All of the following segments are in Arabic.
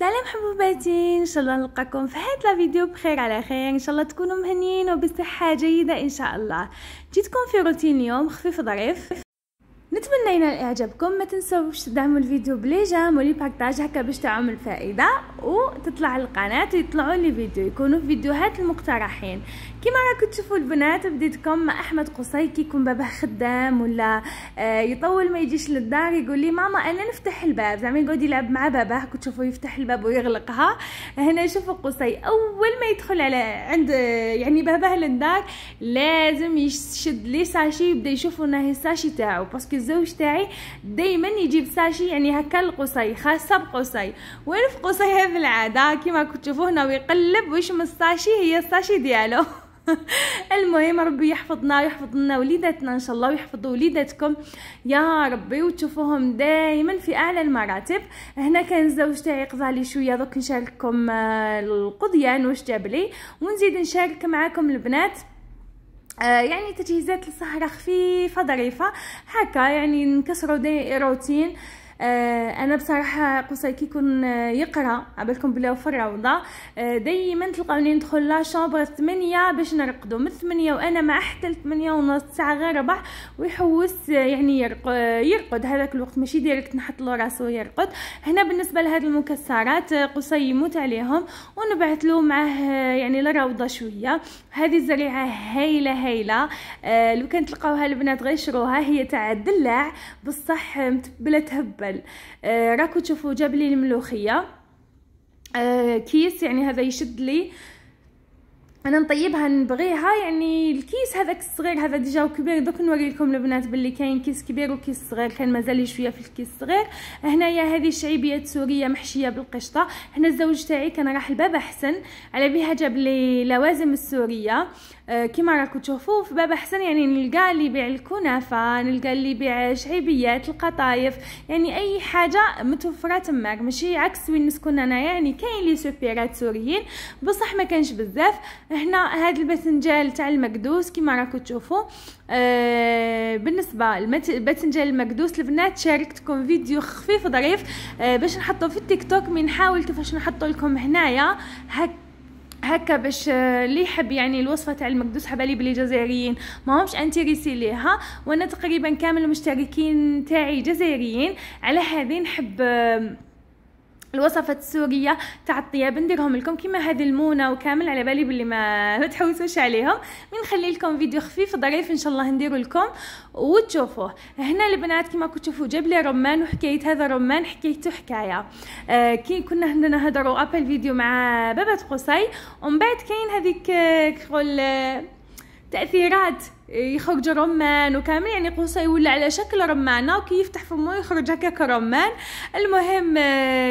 سلام حبوباتي ان شاء الله نلقاكم في هاد لا فيديو بخير على خير ان شاء الله تكونوا مهنيين وبصحه جيده ان شاء الله جيتكم في روتين اليوم خفيف ظريف نتمنى ينال اعجابكم ما تنسوش تدعموا الفيديو بليجام ولي باكتاج هكا باش تعمل فائده وتطلع القناه ويطلعوا لي فيديو يكونوا في فيديوهات المقترحين كما راكم تشوفوا البنات بديتكم احمد قصي كيكون باباه خدام ولا آه، يطول ما يجيش للدار يقول لي ماما انا نفتح الباب زعما يقعد يلعب مع باباه كنت تشوفوا يفتح الباب ويغلقها هنا شوفوا قصي اول ما يدخل على عند آه، يعني باباه للدار لازم يشد لي ساشي يبدا يشوف انه الساشي تاعو باسكو الزوج تاعي دائما يجيب ساشي يعني هكا القصي خاصه بقصي وين في قصي هذه العاده كيما كنت تشوفوه هنا ويقلب ويشم الساشي هي الساشي ديالو المهم ربي يحفظنا ويحفظ لنا وليداتنا ان شاء الله ويحفظ وليداتكم يا ربي وتشوفوهم دائما في اعلى المراتب هنا كان الزوج تاعي قضى لي شويه دوك نشارككم آه، القضيان واش جاب لي ونزيد نشارك معاكم البنات آه، يعني تجهيزات لسهره خفيفه ظريفه هكا يعني نكسروا روتين آه، انا بصراحه قصي كيكون يقرا آه، يقرا عبالكم بلا في الروضه آه، دائما تلقاوني ندخل لا شومبر 8 باش نرقدو من 8 وانا مع حتى 8 ونص ساعه غير ربع ويحوس يعني يرقد هذاك الوقت ماشي ديريكت نحط له راسو يرقد هنا بالنسبه لهاد المكسرات قصي يموت عليهم ونبعث له معاه يعني للروضه شويه هذه الزريعه هايله هايله لو كان تلقاوها البنات غير شروها هي تاع الدلاع بصح متبله تهبل الفعل آه، راكو تشوفوا جاب لي الملوخيه آه، كيس يعني هذا يشد لي انا نطيبها نبغيها يعني الكيس هذاك الصغير هذا ديجا كبير دوك نوريكم البنات باللي كاين كيس كبير وكيس صغير كان مازال شويه في الكيس الصغير هنايا هذه شعيبيه سوريه محشيه بالقشطه هنا الزوج تاعي كان راح لبابا حسن على بها جاب لي لوازم السوريه آه، كيما راكم تشوفوا في باب حسن يعني نلقى اللي يبيع الكنافه نلقى اللي يبيع شعيبيات القطايف يعني اي حاجه متوفره تماك ماشي عكس وين نسكن انا يعني كاين لي سوبيرات سوريين بصح ما كانش بزاف هنا هذا الباذنجان تاع المقدوس كيما راكم تشوفوا آه، بالنسبه للباذنجان المقدوس البنات شاركتكم فيديو خفيف ظريف آه، باش نحطو في التيك توك من نحاول كيفاش نحطو لكم هنايا هكا هكا باش آه، اللي يحب يعني الوصفه تاع المقدوس حبالي بلي جزائريين ماهمش انتريسي ليها وانا تقريبا كامل المشتركين تاعي جزائريين على هذه نحب الوصفة السورية تاع الطياب نديرهم لكم كيما هذه المونه وكامل على بالي باللي ما تحوسوش عليهم نخلي لكم فيديو خفيف ظريف ان شاء الله نديرو لكم وتشوفوه هنا البنات كيما كنتو تشوفوا جاب لي رمان وحكايه هذا رمان حكايته حكايه آه كي كنا هنا نهضروا ابل فيديو مع بابا قصي ومن بعد كاين هذيك آه تاثيرات يخرج رمان وكامل يعني قوسا يولع على شكل رمانه وكي يفتح فمو يخرج هكاك رمان المهم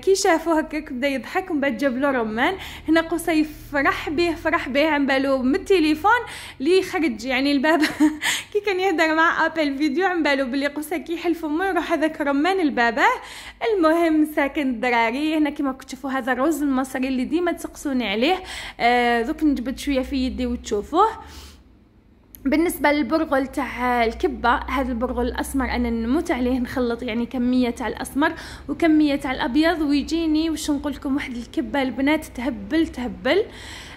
كي شافوه هكاك بدا يضحك ومن بعد جاب له رمان هنا قوسا يفرح به فرح به عم بالو من التليفون لي خرج يعني الباب كي كان يهدر مع ابل فيديو عم بالو بلي كي كيحل فمو يروح هذاك رمان لباباه المهم ساكن الدراري هنا كيما تشوفوا هذا الرز المصري اللي ديما تسقسوني عليه آه دوك نجبد شويه في يدي وتشوفوه بالنسبة للبرغل تاع الكبة هذا البرغل الأسمر أنا نموت عليه نخلط يعني كمية تاع الأسمر وكمية تاع الأبيض ويجيني وش نقولكم واحد الكبة البنات تهبل تهبل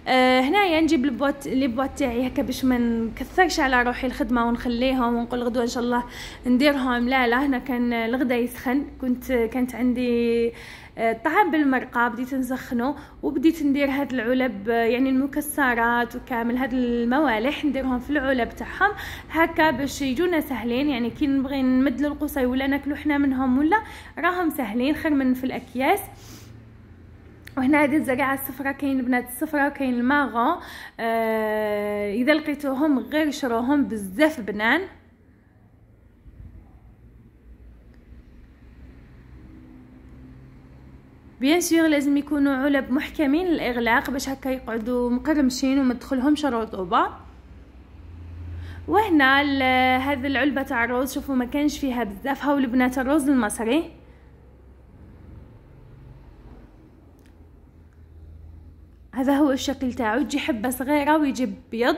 آه هنايا نجيب البوت لي بوات تاعي هكا باش ما نكثرش على روحي الخدمه ونخليهم ونقول غدوه ان شاء الله نديرهم لا لا هنا كان الغدا يسخن كنت كانت عندي الطعام بالمرقه بديت نسخنه وبديت ندير هاد العلب يعني المكسرات وكامل هاد الموالح نديرهم في العلب تاعهم هكا باش يجونا سهلين يعني كي نبغي نمدلو القصي ولا ناكلو حنا منهم ولا راهم سهلين خير من في الاكياس وهنا هذه الزريعه الصفراء كاين بنات الصفراء وكاين الماغون آه اذا لقيتوهم غير شروهم بزاف بنان بيان سور لازم يكونوا علب محكمين للاغلاق باش هكا يقعدوا مقرمشين وما تدخلهمش رطوبه وهنا هذه العلبه تاع الرز شوفوا ما كانش فيها بزاف هاو البنات الرز المصري هذا هو الشكل تاعو تجي حبه صغيره ويجي بيض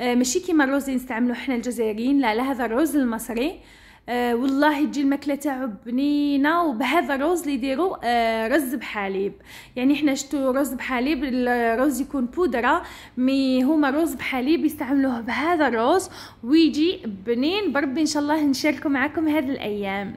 آه، ماشي كيما الرز اللي نستعملو حنا الجزائريين لا لا هذا الرز المصري آه والله تجي الماكله تاعو بنينه وبهذا الرز اللي يديروا آه رز بحليب يعني حنا شتو رز بحليب الرز يكون بودره مي هما رز بحليب يستعملوه بهذا الرز ويجي بنين بربي ان شاء الله نشاركو معكم هذه الايام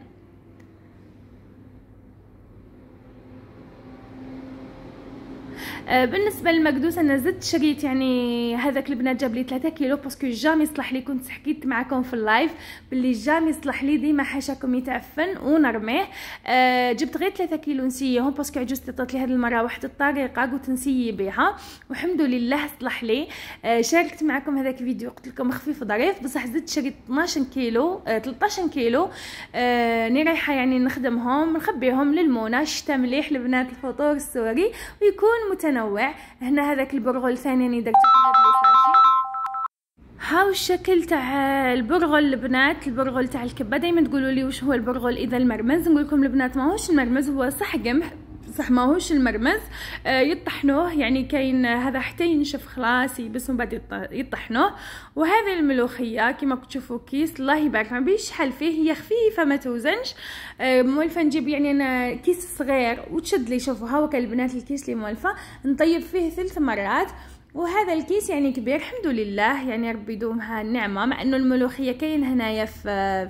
آه، بالنسبه للمكدوسه انا زدت شريت يعني هذاك البنات جاب لي 3 كيلو باسكو جامي يصلح لي كنت حكيت معكم في اللايف باللي جامي يصلح لي ديما حاشاكم يتعفن ونرميه أه جبت غير 3 كيلو نسيهم باسكو عجوز عطات لي هذه المره واحد الطريقه قلت نسيي بها والحمد لله صلح لي أه شاركت معكم هذاك الفيديو قلت لكم خفيف ظريف بصح زدت شريت 12 كيلو أه 13 كيلو أه ني رايحه يعني نخدمهم نخبيهم للمونة شتا مليح البنات الفطور السوري ويكون متنوع متنوع هنا هذاك البرغل ثاني اللي درته في هذا لي هاو الشكل تاع البرغل البنات البرغل تاع الكبه دائما تقولوا لي واش هو البرغل اذا المرمز نقول لكم البنات ماهوش المرمز هو صح قمح بصح ماهوش المرمز آه، يطحنوه يعني كاين هذا حتى ينشف خلاص يلبسهم بعد يطحنوه وهذه الملوخيه كما تشوفوا كيس الله يبارك ما بيش شحال فيه هي خفيفه ما توزنش آه، مولفه نجيب يعني انا كيس صغير وتشد لي شوفوا هاوك البنات الكيس اللي مولفه نطيب فيه ثلاث مرات وهذا الكيس يعني كبير الحمد لله يعني ربي يدومها النعمه مع انه الملوخيه كاين هنايا في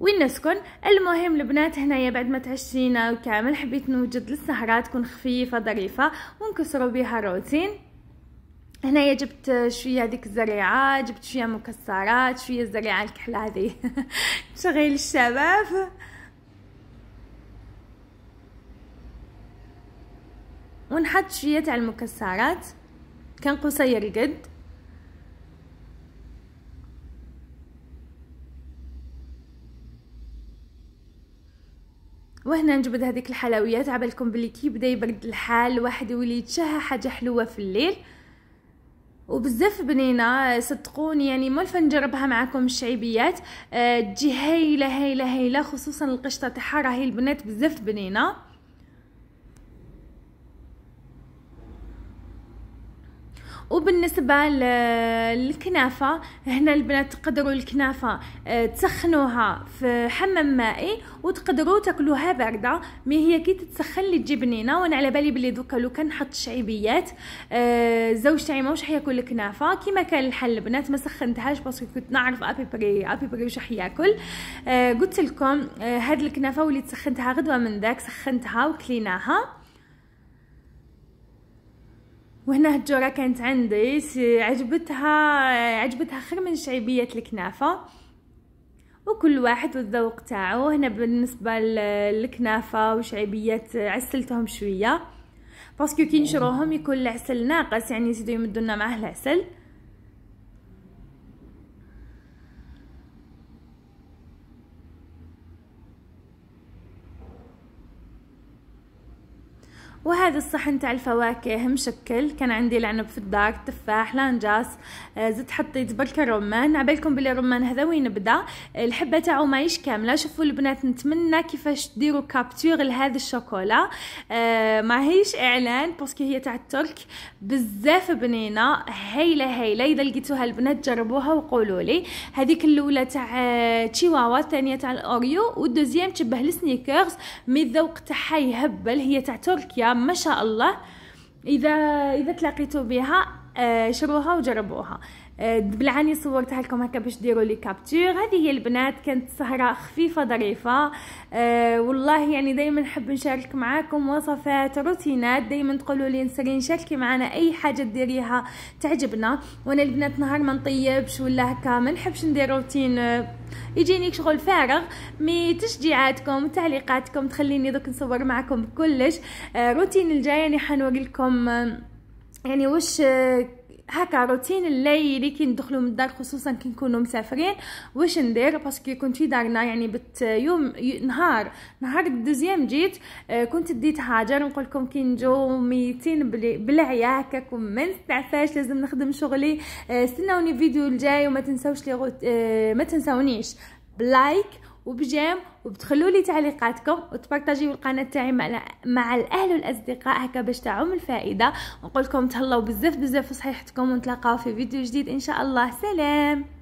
وين نسكن المهم البنات هنايا بعد ما تعشينا وكامل حبيت نوجد للسهرة تكون خفيفة ظريفة ونكسروا بها الروتين هنايا جبت شويه هذيك الزريعه جبت شويه مكسرات شويه الزريعه الكحله هذه شغيل الشباب ونحط شويه تاع المكسرات كان قصير قد وهنا نجبد هذيك الحلويات عبالكم بلي كي بدا يبرد الحال واحد يولي يتشهى حاجه حلوه في الليل وبزاف بنينه صدقوني يعني مولفه نجربها معكم الشعيبيات آه، تجي هايله هايله هايله خصوصا القشطه تاعها راهي البنات بزاف بنينه وبالنسبه للكنافه هنا البنات تقدروا الكنافه آه، تسخنوها في حمام مائي وتقدروا تاكلوها بارده مي هي كي تتسخن لي تجي بنينه وانا على بالي بلي دوكا لو كان حط شعيبيات آه، زوج تاعي ماهوش حياكل الكنافه كيما كان الحل البنات ما سخنتهاش باسكو كنت نعرف ابي بري ابي بري واش حياكل آه، قلت لكم هاد الكنافه وليت سخنتها غدوه من داك سخنتها وكليناها وهنا الجوره كانت عندي عجبتها عجبتها خير من شعيبية الكنافه وكل واحد والذوق تاعو هنا بالنسبه للكنافه وشعبيات عسلتهم شويه باسكو كي نشروهم يكون العسل ناقص يعني يزيدو يمدونا لنا معاه العسل وهذا الصحن تاع الفواكه مشكل كان عندي العنب في الدار تفاح لانجاس آه، زدت حطيت بركة رمان عبالكم بلي الرمان هذا وين بدا آه، الحبة تاعو ماهيش كاملة شوفوا البنات نتمنى كيفاش ديروا كابتور لهذا الشوكولا آه، ماهيش اعلان باسكو هي تاع الترك بزاف بنينة هايلة هايلة اذا لقيتوها البنات جربوها وقولوا لي هذيك الاولى تاع تشيواوا الثانية تاع الاوريو والدوزيام تشبه السنيكرز مي الذوق تاعها يهبل هي تاع تركيا الكلام ما شاء الله اذا اذا تلاقيتوا بها آه، شروها وجربوها بالعاني صورتها لكم هكا باش ديروا لي كابتور هذه هي البنات كانت سهره خفيفه ظريفه أه والله يعني دائما نحب نشارك معاكم وصفات روتينات دائما تقولوا لي نسرين شاركي معنا اي حاجه ديريها تعجبنا وانا البنات نهار ما نطيبش ولا هكا ما نحبش ندير روتين يجيني شغل فارغ مي تشجيعاتكم وتعليقاتكم تخليني دوك نصور معكم كلش أه روتين الجاي يعني حنوري لكم آه، يعني واش هكا روتين الليلي كي ندخلو من الدار خصوصا كي نكونو مسافرين واش ندير باسكو كنت في دارنا يعني بت يوم نهار نهار الدوزيام جيت آه، كنت ديت هاجر نقول لكم كي نجو ميتين بالعيا هكاك ما لازم نخدم شغلي آه، استناوني الفيديو الجاي وما تنساوش لي آه، ما تنساونيش بلايك وبجيم وبتخلوا لي تعليقاتكم وتبارطاجيو القناه تاعي مع, مع الاهل والاصدقاء هكا باش تعم الفائده ونقول لكم تهلاو بزاف بزاف في صحيحتكم ونتلاقاو في فيديو جديد ان شاء الله سلام